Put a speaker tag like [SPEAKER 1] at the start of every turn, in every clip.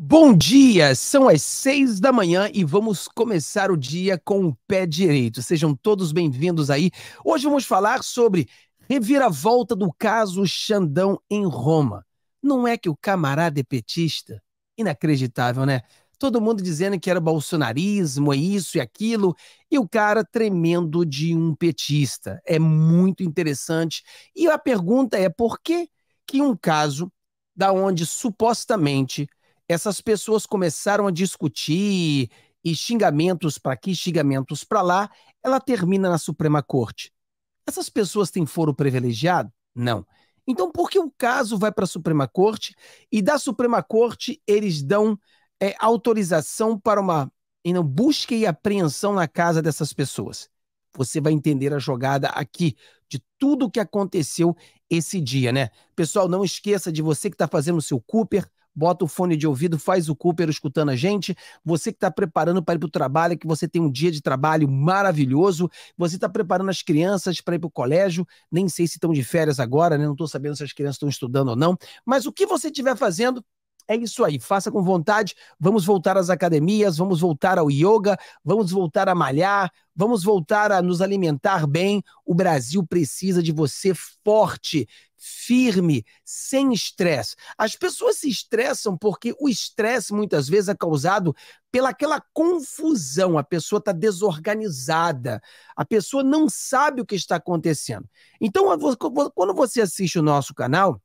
[SPEAKER 1] Bom dia, são as seis da manhã e vamos começar o dia com o pé direito. Sejam todos bem-vindos aí. Hoje vamos falar sobre reviravolta do caso Xandão em Roma. Não é que o camarada é petista? Inacreditável, né? Todo mundo dizendo que era bolsonarismo, é isso e é aquilo, e o cara tremendo de um petista. É muito interessante. E a pergunta é por que que um caso da onde supostamente essas pessoas começaram a discutir e xingamentos para aqui, xingamentos para lá, ela termina na Suprema Corte. Essas pessoas têm foro privilegiado? Não. Então, por que o caso vai para a Suprema Corte e da Suprema Corte eles dão é, autorização para uma não busca e apreensão na casa dessas pessoas? Você vai entender a jogada aqui de tudo o que aconteceu esse dia, né? Pessoal, não esqueça de você que está fazendo o seu Cooper, bota o fone de ouvido, faz o Cooper escutando a gente. Você que está preparando para ir para o trabalho, que você tem um dia de trabalho maravilhoso, você está preparando as crianças para ir para o colégio, nem sei se estão de férias agora, né? não estou sabendo se as crianças estão estudando ou não, mas o que você estiver fazendo, é isso aí, faça com vontade. Vamos voltar às academias, vamos voltar ao yoga, vamos voltar a malhar, vamos voltar a nos alimentar bem. O Brasil precisa de você forte, firme, sem estresse. As pessoas se estressam porque o estresse muitas vezes é causado pelaquela confusão. A pessoa está desorganizada, a pessoa não sabe o que está acontecendo. Então, quando você assiste o nosso canal,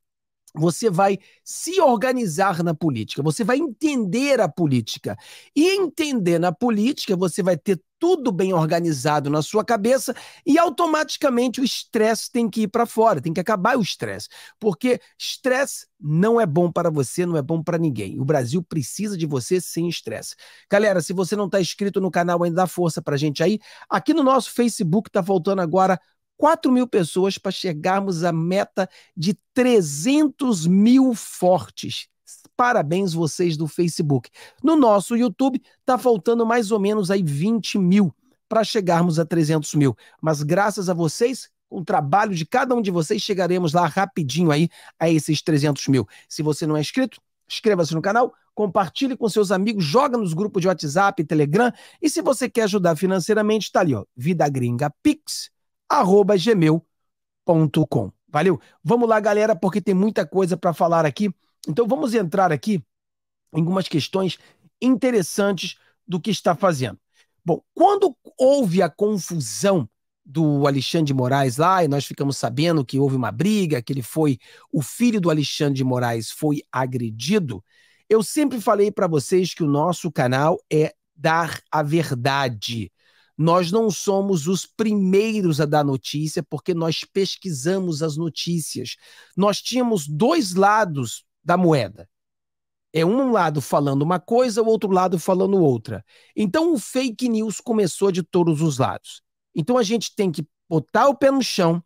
[SPEAKER 1] você vai se organizar na política, você vai entender a política. E entendendo a política, você vai ter tudo bem organizado na sua cabeça e automaticamente o estresse tem que ir para fora, tem que acabar o estresse. Porque estresse não é bom para você, não é bom para ninguém. O Brasil precisa de você sem estresse. Galera, se você não está inscrito no canal ainda, dá força para gente aí. Aqui no nosso Facebook está faltando agora 4 mil pessoas para chegarmos à meta de 300 mil fortes. Parabéns vocês do Facebook. No nosso YouTube está faltando mais ou menos aí 20 mil para chegarmos a 300 mil. Mas graças a vocês, com o trabalho de cada um de vocês, chegaremos lá rapidinho aí a esses 300 mil. Se você não é inscrito, inscreva-se no canal, compartilhe com seus amigos, joga nos grupos de WhatsApp, Telegram. E se você quer ajudar financeiramente, está ali, ó, Vida Gringa Pix arroba gmail.com. Valeu? Vamos lá, galera, porque tem muita coisa para falar aqui. Então vamos entrar aqui em algumas questões interessantes do que está fazendo. Bom, quando houve a confusão do Alexandre de Moraes lá, e nós ficamos sabendo que houve uma briga, que ele foi. O filho do Alexandre de Moraes foi agredido. Eu sempre falei para vocês que o nosso canal é dar a verdade. Nós não somos os primeiros a dar notícia, porque nós pesquisamos as notícias. Nós tínhamos dois lados da moeda. É um lado falando uma coisa, o outro lado falando outra. Então o fake news começou de todos os lados. Então a gente tem que botar o pé no chão,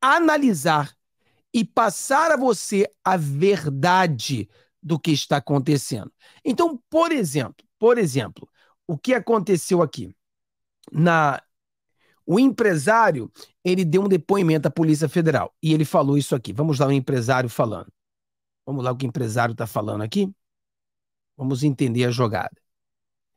[SPEAKER 1] analisar e passar a você a verdade do que está acontecendo. Então, por exemplo, por exemplo, o que aconteceu aqui? na o empresário, ele deu um depoimento à Polícia Federal e ele falou isso aqui. Vamos lá o empresário falando. Vamos lá o que o empresário está falando aqui? Vamos entender a jogada.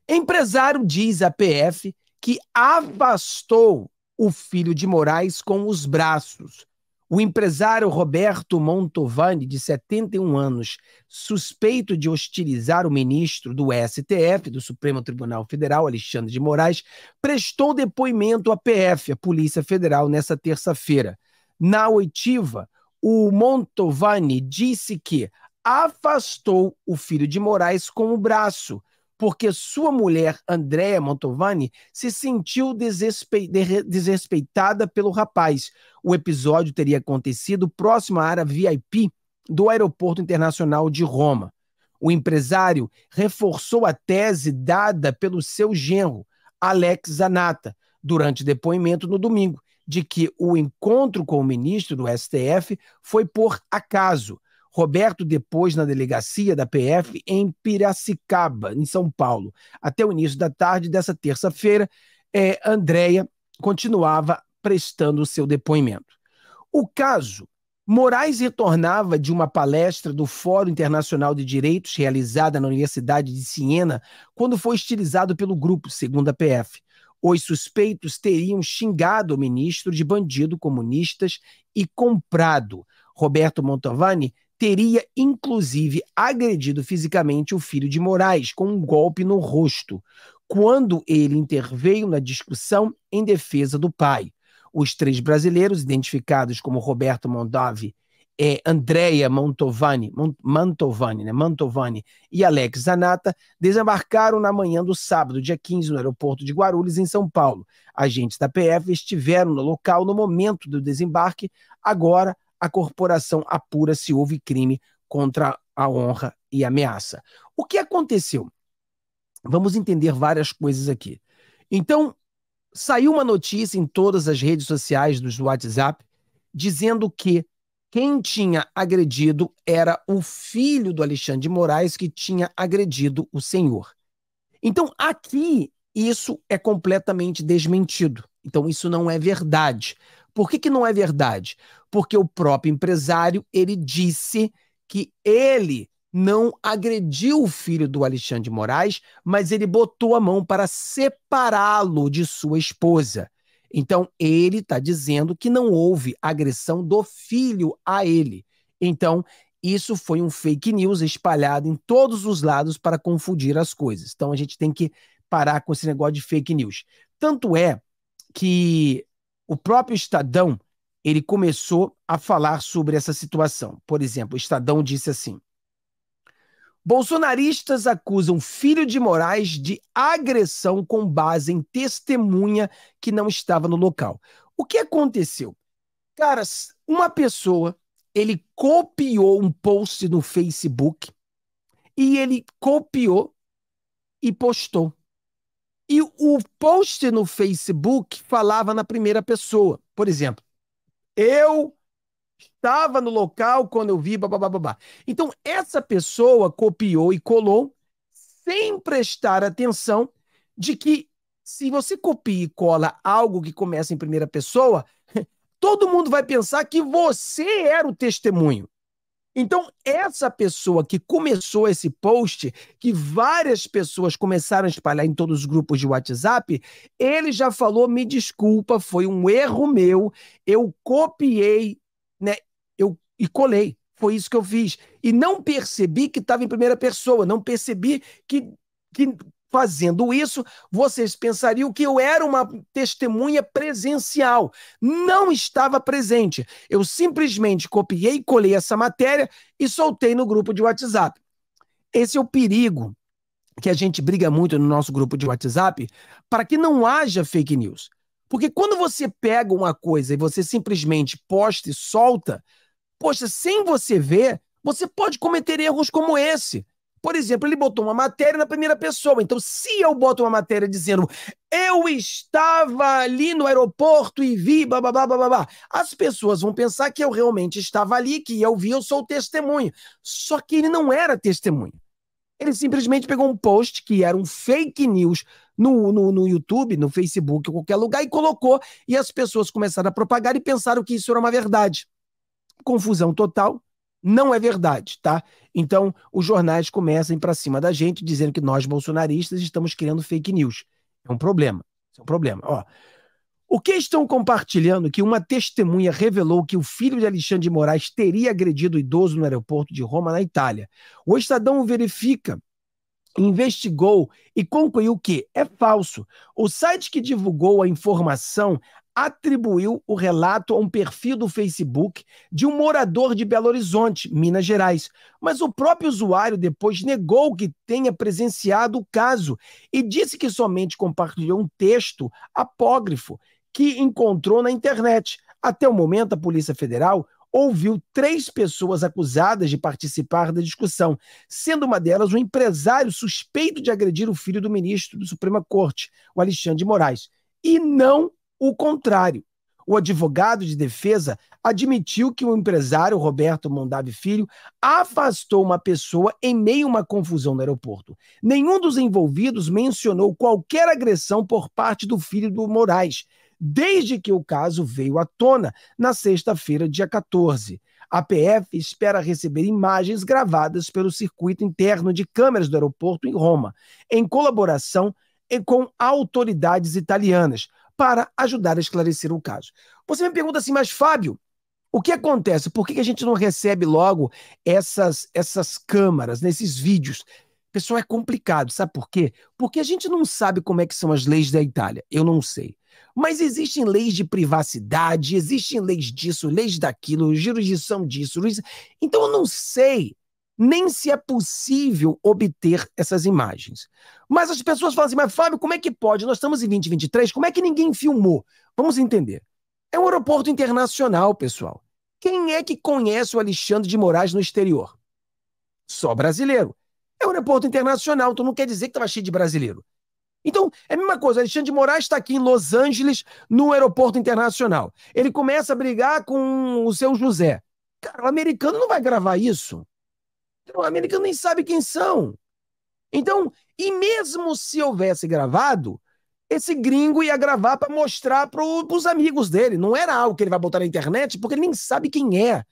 [SPEAKER 1] Empresário diz à PF que abastou o filho de Moraes com os braços o empresário Roberto Montovani, de 71 anos, suspeito de hostilizar o ministro do STF, do Supremo Tribunal Federal, Alexandre de Moraes, prestou depoimento à PF, a Polícia Federal, nessa terça-feira. Na oitiva, o Montovani disse que afastou o filho de Moraes com o braço porque sua mulher, Andrea Montovani, se sentiu desrespe... desrespeitada pelo rapaz. O episódio teria acontecido próximo à área VIP do Aeroporto Internacional de Roma. O empresário reforçou a tese dada pelo seu genro, Alex Zanata, durante depoimento no domingo, de que o encontro com o ministro do STF foi por acaso Roberto depois na delegacia da PF em Piracicaba, em São Paulo. Até o início da tarde dessa terça-feira, é, Andréia continuava prestando o seu depoimento. O caso Moraes retornava de uma palestra do Fórum Internacional de Direitos realizada na Universidade de Siena quando foi estilizado pelo grupo, segundo a PF. Os suspeitos teriam xingado o ministro de bandido comunistas e comprado. Roberto Montovani teria inclusive agredido fisicamente o filho de Moraes com um golpe no rosto, quando ele interveio na discussão em defesa do pai. Os três brasileiros, identificados como Roberto Mondavi, é, Andrea Mantovani, Mantovani, né? Mantovani e Alex Zanata desembarcaram na manhã do sábado, dia 15, no aeroporto de Guarulhos, em São Paulo. Agentes da PF estiveram no local no momento do desembarque. Agora, a corporação apura se houve crime contra a honra e ameaça. O que aconteceu? Vamos entender várias coisas aqui. Então, saiu uma notícia em todas as redes sociais do WhatsApp dizendo que quem tinha agredido era o filho do Alexandre de Moraes que tinha agredido o senhor. Então, aqui, isso é completamente desmentido. Então, isso não é verdade. Por que, que não é verdade? Porque o próprio empresário ele disse que ele não agrediu o filho do Alexandre de Moraes, mas ele botou a mão para separá-lo de sua esposa. Então, ele está dizendo que não houve agressão do filho a ele. Então, isso foi um fake news espalhado em todos os lados para confundir as coisas. Então, a gente tem que parar com esse negócio de fake news. Tanto é que o próprio Estadão, ele começou a falar sobre essa situação. Por exemplo, o Estadão disse assim: Bolsonaristas acusam filho de Moraes de agressão com base em testemunha que não estava no local. O que aconteceu? Cara, uma pessoa, ele copiou um post no Facebook e ele copiou e postou. E o post no Facebook falava na primeira pessoa. Por exemplo, eu estava no local quando eu vi babá. Então, essa pessoa copiou e colou sem prestar atenção de que se você copia e cola algo que começa em primeira pessoa, todo mundo vai pensar que você era o testemunho. Então, essa pessoa que começou esse post, que várias pessoas começaram a espalhar em todos os grupos de WhatsApp, ele já falou: me desculpa, foi um erro meu, eu copiei, né? Eu e colei. Foi isso que eu fiz. E não percebi que estava em primeira pessoa, não percebi que, que Fazendo isso, vocês pensariam que eu era uma testemunha presencial. Não estava presente. Eu simplesmente copiei e colei essa matéria e soltei no grupo de WhatsApp. Esse é o perigo que a gente briga muito no nosso grupo de WhatsApp para que não haja fake news. Porque quando você pega uma coisa e você simplesmente posta e solta, poxa, sem você ver, você pode cometer erros como esse. Por exemplo, ele botou uma matéria na primeira pessoa. Então, se eu boto uma matéria dizendo eu estava ali no aeroporto e vi, babá babá", as pessoas vão pensar que eu realmente estava ali, que eu vi, eu sou testemunho. Só que ele não era testemunho. Ele simplesmente pegou um post que era um fake news no, no, no YouTube, no Facebook, em qualquer lugar, e colocou, e as pessoas começaram a propagar e pensaram que isso era uma verdade. Confusão total não é verdade, tá? Então, os jornais começam para cima da gente dizendo que nós bolsonaristas estamos criando fake news. É um problema. É um problema. Ó, o que estão compartilhando que uma testemunha revelou que o filho de Alexandre de Moraes teria agredido o idoso no aeroporto de Roma, na Itália. O Estadão verifica, investigou e concluiu que é falso. O site que divulgou a informação atribuiu o relato a um perfil do Facebook de um morador de Belo Horizonte, Minas Gerais. Mas o próprio usuário depois negou que tenha presenciado o caso e disse que somente compartilhou um texto apócrifo que encontrou na internet. Até o momento, a Polícia Federal ouviu três pessoas acusadas de participar da discussão, sendo uma delas um empresário suspeito de agredir o filho do ministro do Suprema Corte, o Alexandre de Moraes, e não o contrário. O advogado de defesa admitiu que o empresário Roberto Mondavi Filho afastou uma pessoa em meio a uma confusão no aeroporto. Nenhum dos envolvidos mencionou qualquer agressão por parte do filho do Moraes, desde que o caso veio à tona na sexta-feira, dia 14. A PF espera receber imagens gravadas pelo circuito interno de câmeras do aeroporto em Roma, em colaboração com autoridades italianas para ajudar a esclarecer o caso. Você me pergunta assim, mas Fábio, o que acontece? Por que a gente não recebe logo essas, essas câmaras, nesses né, vídeos? Pessoal, é complicado, sabe por quê? Porque a gente não sabe como é que são as leis da Itália. Eu não sei. Mas existem leis de privacidade, existem leis disso, leis daquilo, jurisdição disso. Então eu não sei nem se é possível obter essas imagens. Mas as pessoas falam assim, mas Fábio, como é que pode? Nós estamos em 2023, como é que ninguém filmou? Vamos entender. É um aeroporto internacional, pessoal. Quem é que conhece o Alexandre de Moraes no exterior? Só brasileiro. É um aeroporto internacional, então não quer dizer que estava cheio de brasileiro. Então, é a mesma coisa, Alexandre de Moraes está aqui em Los Angeles, no aeroporto internacional. Ele começa a brigar com o seu José. Cara, o americano não vai gravar isso. O então, americano nem sabe quem são. Então, e mesmo se houvesse gravado, esse gringo ia gravar para mostrar para os amigos dele. Não era algo que ele vai botar na internet, porque ele nem sabe quem é.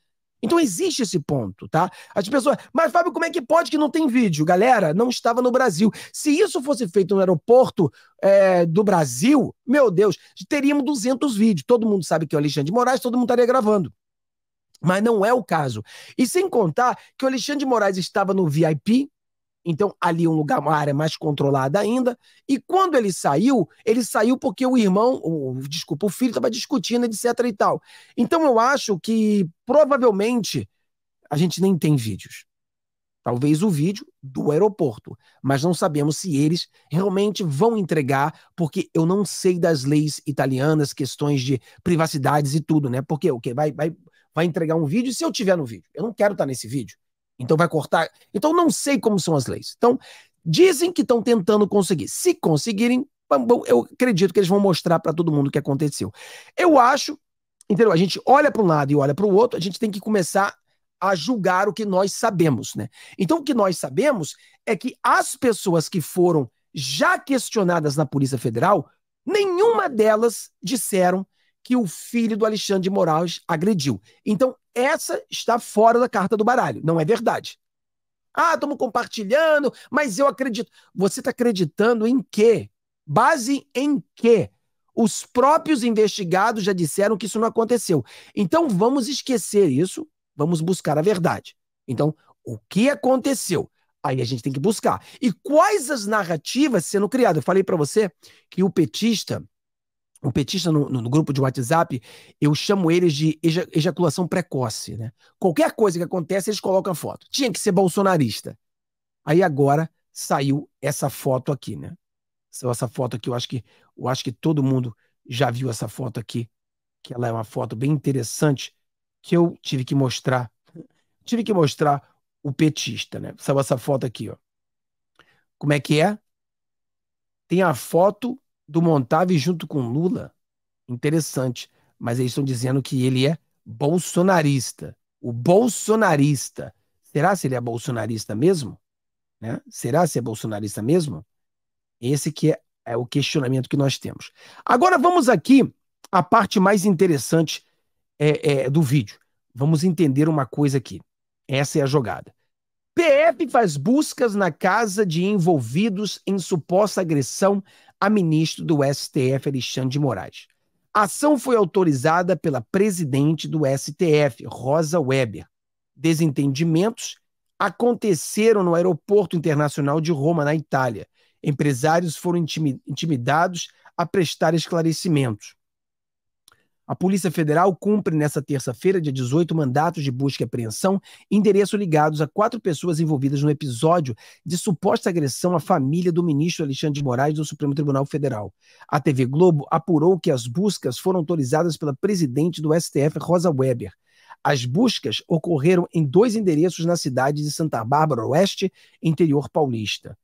[SPEAKER 1] Então existe esse ponto, tá? As pessoas. Mas, Fábio, como é que pode que não tem vídeo? Galera, não estava no Brasil. Se isso fosse feito no aeroporto é, do Brasil, meu Deus, teríamos 200 vídeos. Todo mundo sabe que é o Alexandre de Moraes, todo mundo estaria gravando. Mas não é o caso. E sem contar que o Alexandre de Moraes estava no VIP, então ali um lugar, uma área mais controlada ainda. E quando ele saiu, ele saiu porque o irmão, o, desculpa, o filho estava discutindo, etc e tal. Então eu acho que provavelmente a gente nem tem vídeos. Talvez o vídeo do aeroporto, mas não sabemos se eles realmente vão entregar, porque eu não sei das leis italianas, questões de privacidades e tudo, né? Porque o okay, que vai, vai vai entregar um vídeo se eu tiver no vídeo. Eu não quero estar nesse vídeo. Então vai cortar. Então não sei como são as leis. Então, dizem que estão tentando conseguir. Se conseguirem, eu acredito que eles vão mostrar para todo mundo o que aconteceu. Eu acho, entendeu? A gente olha para um lado e olha para o outro, a gente tem que começar a julgar o que nós sabemos, né? Então o que nós sabemos é que as pessoas que foram já questionadas na Polícia Federal, nenhuma delas disseram que o filho do Alexandre de Moraes agrediu. Então, essa está fora da carta do baralho, não é verdade. Ah, estamos compartilhando, mas eu acredito. Você está acreditando em quê? Base em quê? Os próprios investigados já disseram que isso não aconteceu. Então, vamos esquecer isso, vamos buscar a verdade. Então, o que aconteceu? Aí a gente tem que buscar. E quais as narrativas sendo criadas? Eu falei para você que o petista um petista no, no, no, grupo de WhatsApp, eu chamo eles de eja, ejaculação precoce, né? Qualquer coisa que acontece, eles colocam a foto. Tinha que ser bolsonarista. Aí agora saiu essa foto aqui, né? Saiu essa foto aqui, eu acho que eu acho que todo mundo já viu essa foto aqui, que ela é uma foto bem interessante que eu tive que mostrar. Tive que mostrar o petista, né? Saiu essa foto aqui, ó. Como é que é? Tem a foto do Montave junto com Lula, interessante, mas eles estão dizendo que ele é bolsonarista. O bolsonarista. Será se ele é bolsonarista mesmo? Né? Será se é bolsonarista mesmo? Esse que é, é o questionamento que nós temos. Agora vamos aqui à parte mais interessante é, é, do vídeo. Vamos entender uma coisa aqui. Essa é a jogada. PF faz buscas na casa de envolvidos em suposta agressão a ministro do STF, Alexandre de Moraes. A ação foi autorizada pela presidente do STF, Rosa Weber. Desentendimentos aconteceram no Aeroporto Internacional de Roma, na Itália. Empresários foram intimidados a prestar esclarecimentos. A Polícia Federal cumpre nesta terça-feira, dia 18, mandatos de busca e apreensão, endereço ligados a quatro pessoas envolvidas no episódio de suposta agressão à família do ministro Alexandre de Moraes do Supremo Tribunal Federal. A TV Globo apurou que as buscas foram autorizadas pela presidente do STF, Rosa Weber. As buscas ocorreram em dois endereços na cidade de Santa Bárbara Oeste, interior paulista.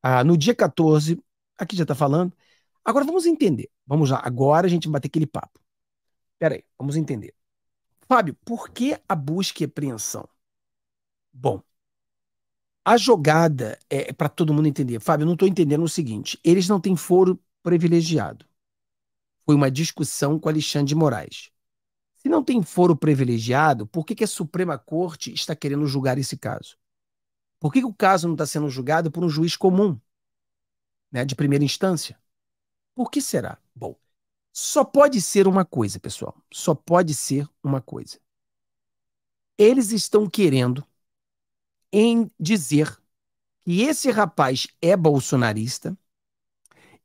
[SPEAKER 1] Ah, no dia 14, aqui já está falando. Agora vamos entender. Vamos lá, agora a gente vai bater aquele papo. Peraí, vamos entender. Fábio, por que a busca e apreensão? Bom, a jogada é, é para todo mundo entender. Fábio, eu não estou entendendo o seguinte: eles não têm foro privilegiado. Foi uma discussão com Alexandre de Moraes. Se não tem foro privilegiado, por que, que a Suprema Corte está querendo julgar esse caso? Por que, que o caso não está sendo julgado por um juiz comum, né, de primeira instância? Por que será? Bom, só pode ser uma coisa, pessoal. Só pode ser uma coisa. Eles estão querendo em dizer que esse rapaz é bolsonarista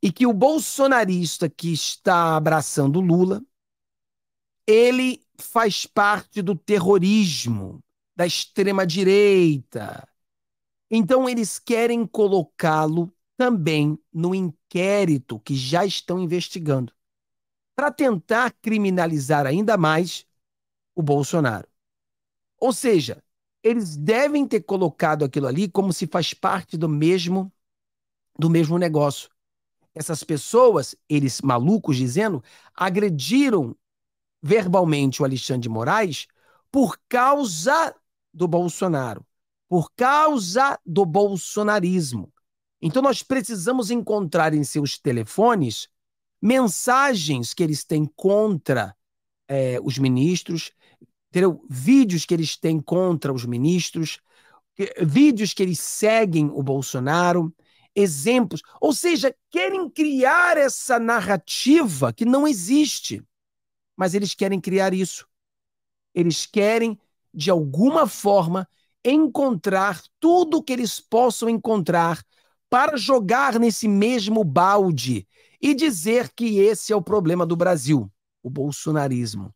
[SPEAKER 1] e que o bolsonarista que está abraçando Lula, ele faz parte do terrorismo, da extrema direita. Então eles querem colocá-lo também no inquérito que já estão investigando para tentar criminalizar ainda mais o Bolsonaro. Ou seja, eles devem ter colocado aquilo ali como se faz parte do mesmo do mesmo negócio. Essas pessoas, eles malucos dizendo, agrediram verbalmente o Alexandre de Moraes por causa do Bolsonaro, por causa do bolsonarismo. Então nós precisamos encontrar em seus telefones mensagens que eles têm contra é, os ministros, entendeu? vídeos que eles têm contra os ministros, vídeos que eles seguem o Bolsonaro, exemplos. Ou seja, querem criar essa narrativa que não existe, mas eles querem criar isso. Eles querem, de alguma forma, encontrar tudo o que eles possam encontrar para jogar nesse mesmo balde e dizer que esse é o problema do Brasil, o bolsonarismo.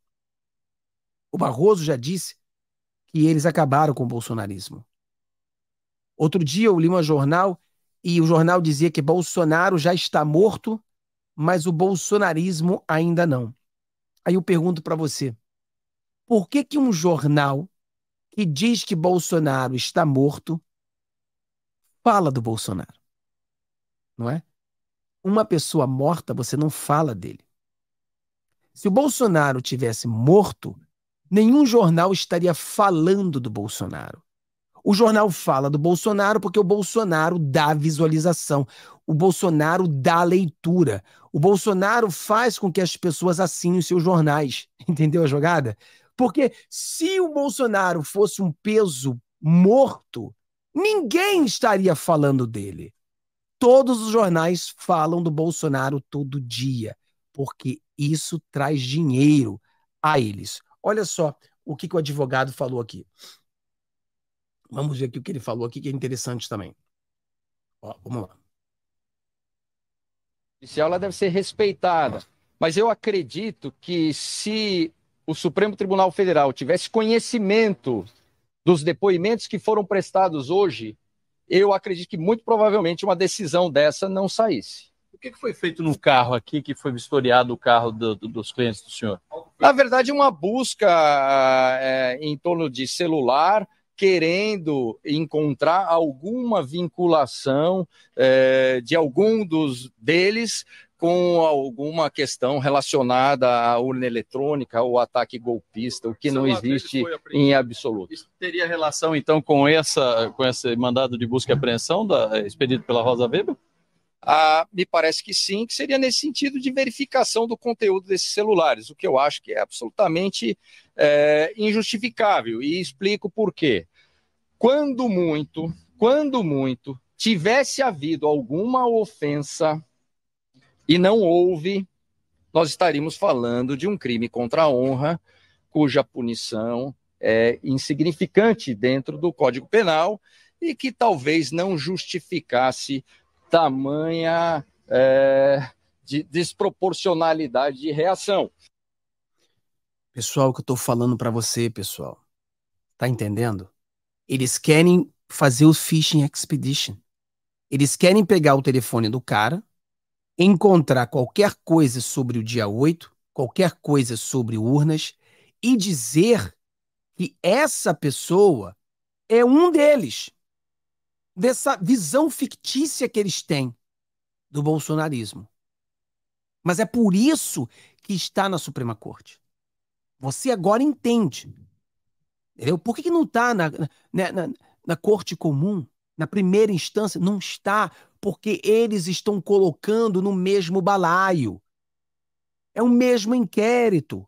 [SPEAKER 1] O Barroso já disse que eles acabaram com o bolsonarismo. Outro dia eu li um jornal e o jornal dizia que Bolsonaro já está morto, mas o bolsonarismo ainda não. Aí eu pergunto para você, por que que um jornal que diz que Bolsonaro está morto fala do Bolsonaro? Não é? uma pessoa morta, você não fala dele. Se o Bolsonaro tivesse morto, nenhum jornal estaria falando do Bolsonaro. O jornal fala do Bolsonaro porque o Bolsonaro dá visualização, o Bolsonaro dá leitura, o Bolsonaro faz com que as pessoas assinem os seus jornais. Entendeu a jogada? Porque se o Bolsonaro fosse um peso morto, ninguém estaria falando dele. Todos os jornais falam do Bolsonaro todo dia, porque isso traz dinheiro a eles. Olha só o que, que o advogado falou aqui. Vamos ver aqui o que ele falou aqui, que é interessante também. Ó, vamos lá. O oficial ela deve ser respeitada,
[SPEAKER 2] mas eu acredito que se o Supremo Tribunal Federal tivesse conhecimento dos depoimentos que foram prestados hoje eu acredito que muito provavelmente uma decisão dessa não saísse. O que foi feito no carro aqui, que foi vistoriado o carro do, do, dos clientes do senhor? Na verdade, uma busca é, em torno de celular, querendo encontrar alguma vinculação é, de algum dos deles com alguma questão relacionada à urna eletrônica ou ataque golpista, o que não existe em absoluto. Isso teria relação, então, com, essa, com esse mandado de busca e apreensão da, expedido pela Rosa Weber? Ah, me parece que sim, que seria nesse sentido de verificação do conteúdo desses celulares, o que eu acho que é absolutamente é, injustificável, e explico por quê. Quando muito, quando muito, tivesse havido alguma ofensa e não houve, nós estaríamos falando de um crime contra a honra, cuja punição é insignificante dentro do Código Penal e que talvez não justificasse tamanha é, de desproporcionalidade de reação.
[SPEAKER 1] Pessoal, o que eu estou falando para você, pessoal, tá entendendo? Eles querem fazer o phishing expedition. Eles querem pegar o telefone do cara, encontrar qualquer coisa sobre o dia 8, qualquer coisa sobre urnas e dizer que essa pessoa é um deles. Dessa visão fictícia que eles têm do bolsonarismo. Mas é por isso que está na Suprema Corte. Você agora entende. Entendeu? Por que, que não está na, na, na, na Corte Comum, na primeira instância? Não está, porque eles estão colocando no mesmo balaio. É o mesmo inquérito.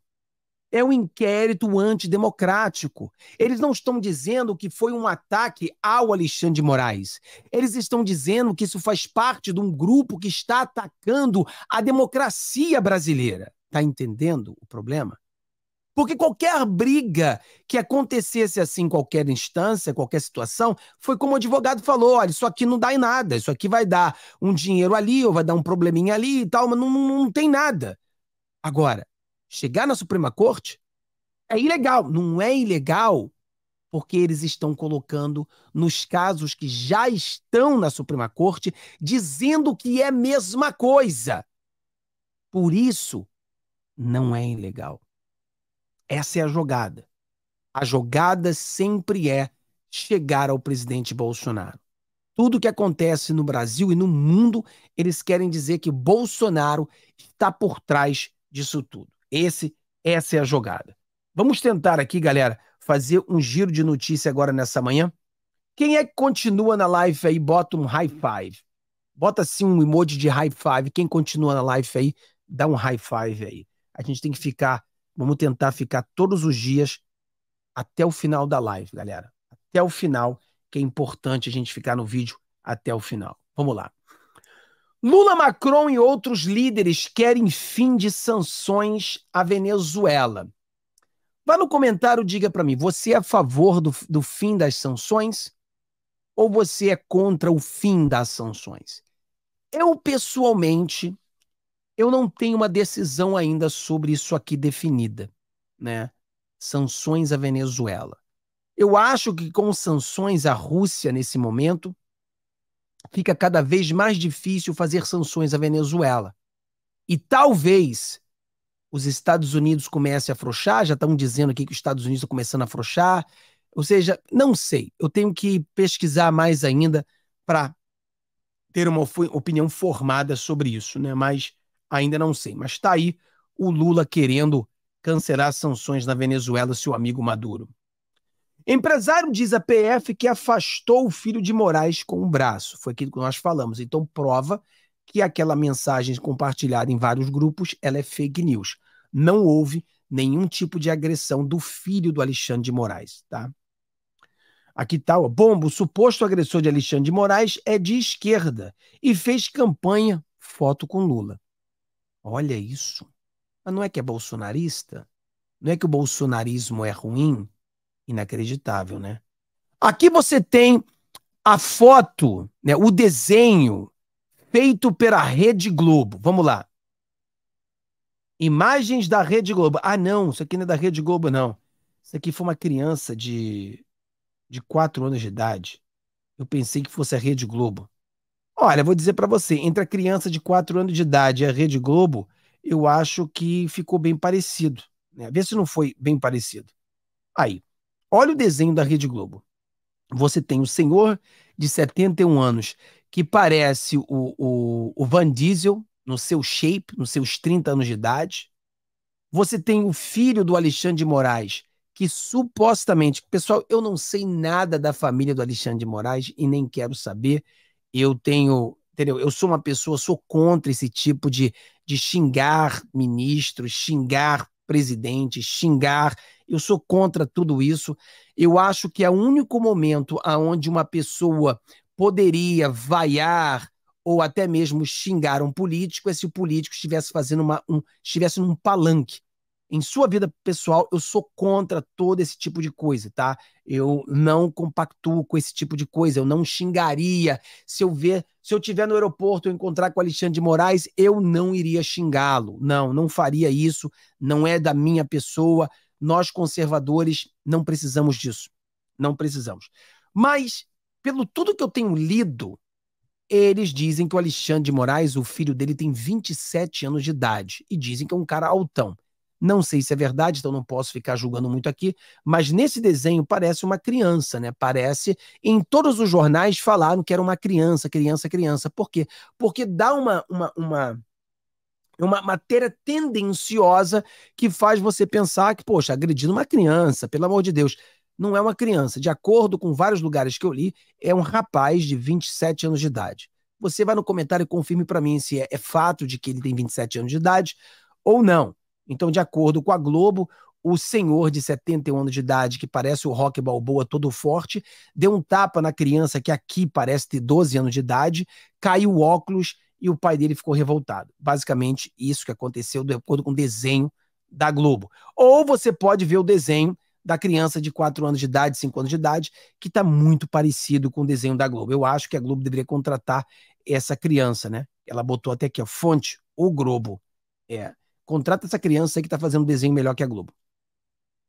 [SPEAKER 1] É um inquérito antidemocrático. Eles não estão dizendo que foi um ataque ao Alexandre de Moraes. Eles estão dizendo que isso faz parte de um grupo que está atacando a democracia brasileira. Está entendendo o problema? Porque qualquer briga que acontecesse assim, qualquer instância, qualquer situação, foi como o advogado falou: olha, isso aqui não dá em nada, isso aqui vai dar um dinheiro ali, ou vai dar um probleminha ali e tal, mas não, não, não tem nada. Agora, chegar na Suprema Corte é ilegal. Não é ilegal porque eles estão colocando nos casos que já estão na Suprema Corte, dizendo que é a mesma coisa. Por isso, não é ilegal. Essa é a jogada. A jogada sempre é chegar ao presidente Bolsonaro. Tudo que acontece no Brasil e no mundo, eles querem dizer que Bolsonaro está por trás disso tudo. Esse, essa é a jogada. Vamos tentar aqui, galera, fazer um giro de notícia agora nessa manhã. Quem é que continua na live aí, bota um high five. Bota assim um emoji de high five. Quem continua na live aí, dá um high five aí. A gente tem que ficar Vamos tentar ficar todos os dias até o final da live, galera. Até o final, que é importante a gente ficar no vídeo até o final. Vamos lá. Lula, Macron e outros líderes querem fim de sanções à Venezuela. Vá no comentário, diga para mim, você é a favor do, do fim das sanções ou você é contra o fim das sanções? Eu, pessoalmente, eu não tenho uma decisão ainda sobre isso aqui definida, né? Sanções à Venezuela. Eu acho que com sanções à Rússia nesse momento fica cada vez mais difícil fazer sanções à Venezuela. E talvez os Estados Unidos comecem a afrouxar, já estão dizendo aqui que os Estados Unidos estão começando a afrouxar. Ou seja, não sei, eu tenho que pesquisar mais ainda para ter uma opinião formada sobre isso, né? Mas ainda não sei. Mas está aí o Lula querendo cancelar sanções na Venezuela, seu amigo Maduro. Empresário diz a PF que afastou o filho de Moraes com o um braço. Foi aquilo que nós falamos. Então prova que aquela mensagem compartilhada em vários grupos ela é fake news. Não houve nenhum tipo de agressão do filho do Alexandre de Moraes, tá? Aqui tá, ó. Bombo, o suposto agressor de Alexandre de Moraes é de esquerda e fez campanha, foto com Lula. Olha isso. Mas não é que é bolsonarista? Não é que o bolsonarismo é ruim? Inacreditável, né? Aqui você tem a foto, né, o desenho feito pela Rede Globo. Vamos lá. Imagens da Rede Globo. Ah, não, isso aqui não é da Rede Globo, não. Isso aqui foi uma criança de, de quatro anos de idade. Eu pensei que fosse a Rede Globo. Olha, vou dizer para você, entre a criança de 4 anos de idade e a Rede Globo, eu acho que ficou bem parecido. Né? Vê se não foi bem parecido. Aí, olha o desenho da Rede Globo. Você tem o senhor de 71 anos, que parece o, o, o Van Diesel no seu shape, nos seus 30 anos de idade. Você tem o filho do Alexandre de Moraes, que supostamente, pessoal, eu não sei nada da família do Alexandre de Moraes e nem quero saber eu tenho, entendeu? Eu sou uma pessoa, sou contra esse tipo de, de xingar ministros, xingar presidente, xingar. Eu sou contra tudo isso. Eu acho que é o único momento aonde uma pessoa poderia vaiar ou até mesmo xingar um político é se o político estivesse fazendo uma, um, estivesse num palanque em sua vida pessoal, eu sou contra todo esse tipo de coisa, tá? Eu não compactuo com esse tipo de coisa, eu não xingaria. Se eu ver, se eu tiver no aeroporto e encontrar com o Alexandre de Moraes, eu não iria xingá-lo. Não, não faria isso, não é da minha pessoa. Nós conservadores não precisamos disso. Não precisamos. Mas pelo tudo que eu tenho lido, eles dizem que o Alexandre de Moraes, o filho dele, tem 27 anos de idade e dizem que é um cara altão. Não sei se é verdade, então não posso ficar julgando muito aqui, mas nesse desenho parece uma criança, né? Parece. Em todos os jornais falaram que era uma criança, criança, criança. Por quê? Porque dá uma uma uma uma matéria tendenciosa que faz você pensar que, poxa, agredindo uma criança, pelo amor de Deus, não é uma criança. De acordo com vários lugares que eu li, é um rapaz de 27 anos de idade. Você vai no comentário e confirme para mim se é, é fato de que ele tem 27 anos de idade ou não. Então, de acordo com a Globo, o senhor de 71 anos de idade, que parece o Rock Balboa todo forte, deu um tapa na criança que aqui parece ter 12 anos de idade, caiu o óculos e o pai dele ficou revoltado. Basicamente, isso que aconteceu de acordo com o desenho da Globo. Ou você pode ver o desenho da criança de 4 anos de idade, 5 anos de idade, que está muito parecido com o desenho da Globo. Eu acho que a Globo deveria contratar essa criança, né? Ela botou até aqui, ó, fonte, o Globo. É. Contrata essa criança aí que tá fazendo desenho melhor que a Globo.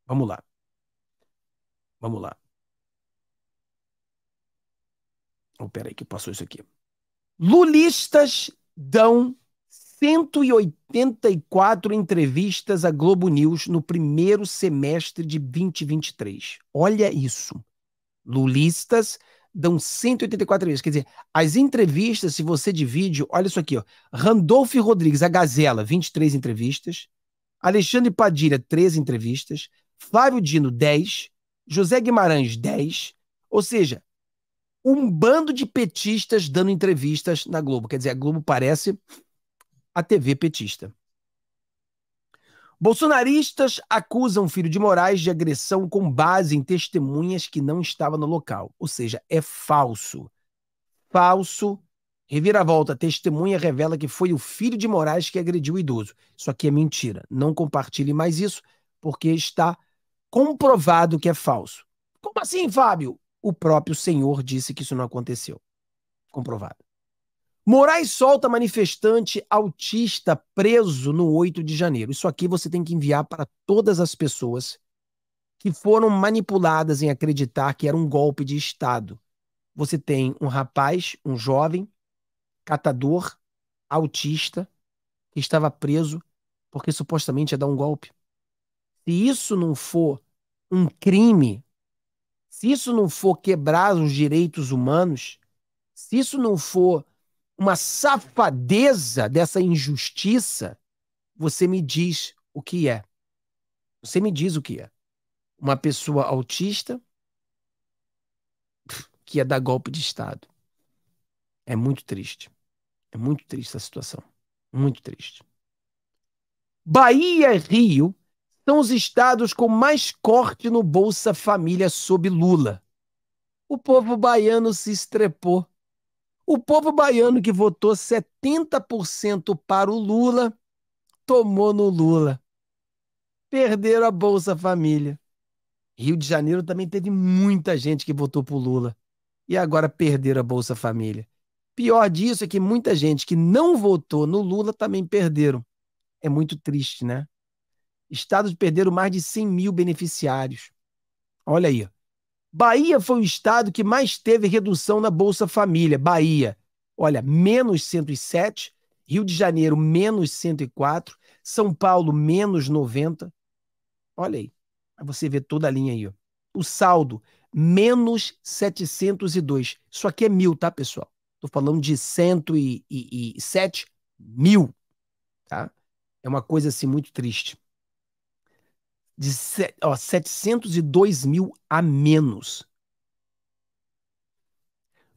[SPEAKER 1] Vamos lá. Vamos lá. Oh, peraí, que passou isso aqui. Lulistas dão 184 entrevistas à Globo News no primeiro semestre de 2023. Olha isso. Lulistas dão 184 vezes. Quer dizer, as entrevistas, se você divide, olha isso aqui, ó. Randolph Rodrigues, a Gazela, 23 entrevistas. Alexandre Padilha, 13 entrevistas. Flávio Dino, 10. José Guimarães, 10. Ou seja, um bando de petistas dando entrevistas na Globo. Quer dizer, a Globo parece a TV petista. Bolsonaristas acusam filho de Moraes de agressão com base em testemunhas que não estava no local. Ou seja, é falso. Falso. Reviravolta. Testemunha revela que foi o filho de Moraes que agrediu o idoso. Isso aqui é mentira. Não compartilhe mais isso, porque está comprovado que é falso. Como assim, Fábio? O próprio senhor disse que isso não aconteceu. Comprovado. Moraes solta manifestante autista preso no 8 de janeiro. Isso aqui você tem que enviar para todas as pessoas que foram manipuladas em acreditar que era um golpe de Estado. Você tem um rapaz, um jovem, catador, autista, que estava preso porque supostamente ia dar um golpe. Se isso não for um crime, se isso não for quebrar os direitos humanos, se isso não for uma safadeza dessa injustiça, você me diz o que é. Você me diz o que é. Uma pessoa autista que ia é dar golpe de Estado. É muito triste. É muito triste essa situação. Muito triste. Bahia e Rio são os estados com mais corte no Bolsa Família sob Lula. O povo baiano se estrepou o povo baiano que votou 70% para o Lula tomou no Lula. Perderam a Bolsa Família. Rio de Janeiro também teve muita gente que votou para o Lula e agora perderam a Bolsa Família. Pior disso é que muita gente que não votou no Lula também perderam. É muito triste, né? Estados perderam mais de 100 mil beneficiários. Olha aí. Bahia foi o estado que mais teve redução na Bolsa Família. Bahia, olha, menos 107, Rio de Janeiro, menos 104, São Paulo, menos 90. Olha aí, você vê toda a linha aí. Ó. O saldo, menos 702. Isso aqui é mil, tá, pessoal? Estou falando de 107 mil, tá? É uma coisa assim muito triste de ó, 702 mil a menos.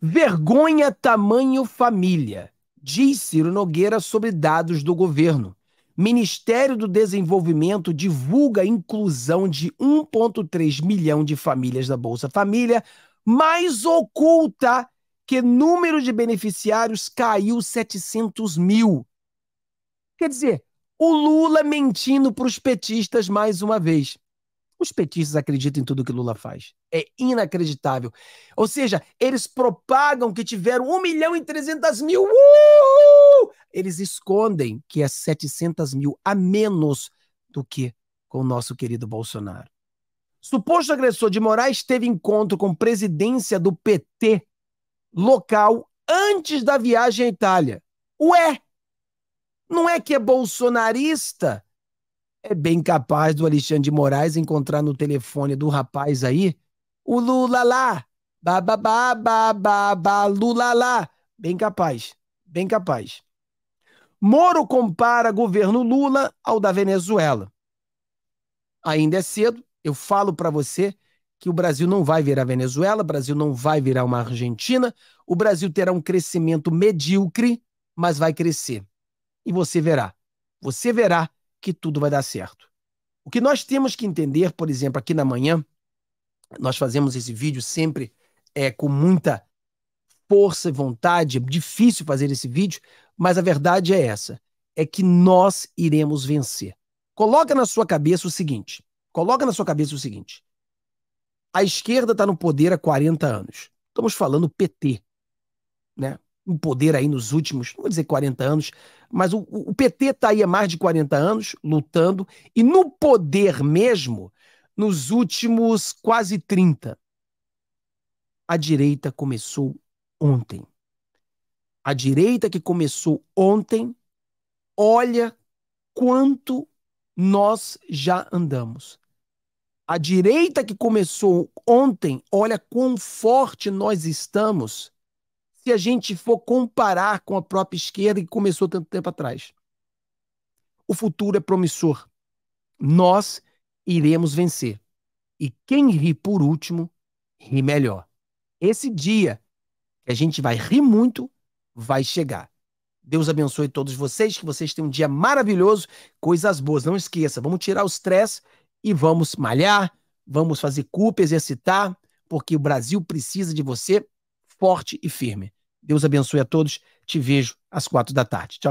[SPEAKER 1] Vergonha tamanho família, diz Ciro Nogueira sobre dados do governo. Ministério do Desenvolvimento divulga a inclusão de 1,3 milhão de famílias da Bolsa Família, mas oculta que número de beneficiários caiu 700 mil. Quer dizer, o Lula mentindo para os petistas mais uma vez. Os petistas acreditam em tudo que Lula faz. É inacreditável. Ou seja, eles propagam que tiveram 1 milhão e 300 mil. Uhul! Eles escondem que é 700 mil a menos do que com o nosso querido Bolsonaro. Suposto agressor de Moraes teve encontro com presidência do PT local antes da viagem à Itália. Ué, não é que é bolsonarista? É bem capaz do Alexandre de Moraes encontrar no telefone do rapaz aí o Lula lá. Bababá, babá Lula lá. Bem capaz, bem capaz. Moro compara governo Lula ao da Venezuela. Ainda é cedo, eu falo para você que o Brasil não vai virar Venezuela, o Brasil não vai virar uma Argentina, o Brasil terá um crescimento medíocre, mas vai crescer e você verá. Você verá que tudo vai dar certo. O que nós temos que entender, por exemplo, aqui na manhã, nós fazemos esse vídeo sempre é, com muita força e vontade, é difícil fazer esse vídeo, mas a verdade é essa, é que nós iremos vencer. Coloca na sua cabeça o seguinte, coloca na sua cabeça o seguinte, a esquerda está no poder há 40 anos, estamos falando PT, né? no poder aí nos últimos, não vou dizer 40 anos, mas o, o PT está aí há mais de 40 anos lutando e no poder mesmo nos últimos quase 30. A direita começou ontem. A direita que começou ontem, olha quanto nós já andamos. A direita que começou ontem, olha quão forte nós estamos se a gente for comparar com a própria esquerda que começou tanto tempo atrás. O futuro é promissor. Nós iremos vencer. E quem ri por último, ri melhor. Esse dia que a gente vai rir muito vai chegar. Deus abençoe todos vocês, que vocês tenham um dia maravilhoso, coisas boas. Não esqueça, vamos tirar o stress e vamos malhar, vamos fazer culpa, exercitar, porque o Brasil precisa de você forte e firme. Deus abençoe a todos. Te vejo às quatro da tarde. Tchau.